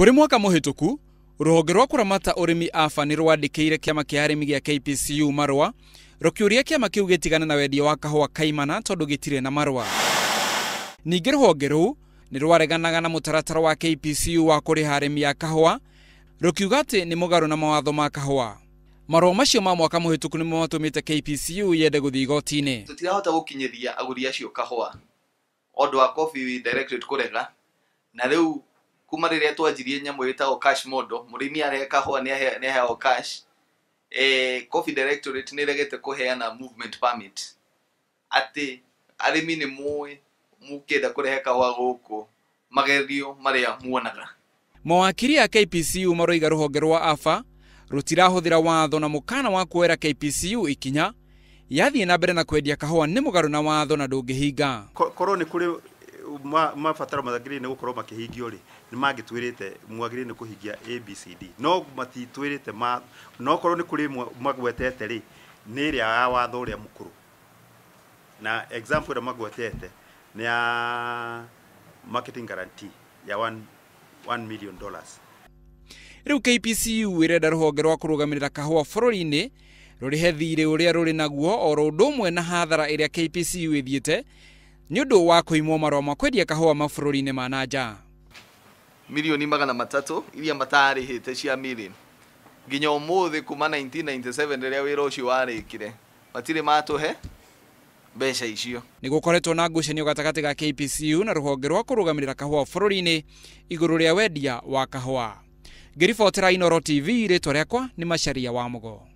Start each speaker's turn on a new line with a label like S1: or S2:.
S1: kuri mwaka mũhĩtũku rũhonge rwa kuramata ũrĩmi afa ni rwandĩkĩire kĩama kia arimi gĩa KPCU marwa rukiuria kĩama kĩu gitigane na wendia wa kahũa kaimana tondũ gitire na marwa ningĩ rũhonge rũu nĩ rwareganaga na mutaratara wa KPCU wa kuriha arimi a kahua rũkiuga atĩ ni mũgarũ na mawatho ma kahua marua macio ma mwaka mũhĩtũku nimo matumite KPCU yende guthii igoti-ini
S2: tutirahota gukinyithia aguri acio kahua ondu wa coffee directorate na riu kuma rä rä a twanjirie nyamå ä cash model må rä areka kahua nä aheagwo cash eh, coffee directorate nä regete kå heana movement permit atä arä nä måä mukä kå rehe kahua gå kå magerio marä a muonaga
S1: mawakiri a kpcu maroiga rũhonge rwa aba rũtirahũthĩra watho na mũkana wa kuoera kpcu ikinya yathiĩ na mbere na kwendia kahũa nĩ mũgarũ na watho na ndũngĩhinga
S3: korwo nĩ mabataro matagĩrĩire nĩ gũkorwo makĩhingio rĩ nĩ mangĩtwĩrĩte mwagĩrĩire nĩ kũhingia abcd no matitwĩrĩte ma no nokorwo nĩ kũrĩ magwetete rĩ nĩ ĩrĩa ya watho ũrĩa mũkũrũ na example ĩrĩa magwetete nĩ ya marketing guarantee ya 1 one million dollars
S1: rĩu kpcu ĩrenda rũhonge rwa kũrũgamĩrĩra kahũa bũrũri-inĩ rũrĩhe thiirĩ ũrĩa rũrĩ naguo o ũndũ ũmwe na hathara ĩrĩa kpcu ĩthiĩte nĩ ũndũ wa kũimwo marũa ma kwendia kahũa mabũrũri-inĩ ma na nja
S2: mirioni magana matatũ iria matarĩhĩte cia mirioni nginya ũmũthĩ kuma 1997 rĩrĩa wĩra ũcio warĩkire matirĩ matũhe mbeca icio
S1: nĩ gũkoretwo na ngucanio gatagatĩ ga KPCU na rũhonge rwa kũrũgamĩrĩra kahũa bũrũri-inĩ igũrũ rĩa wendia wa kahũa ngĩribotera Inoro TV rĩtwa rĩakwa nĩ macaria wa Mũgo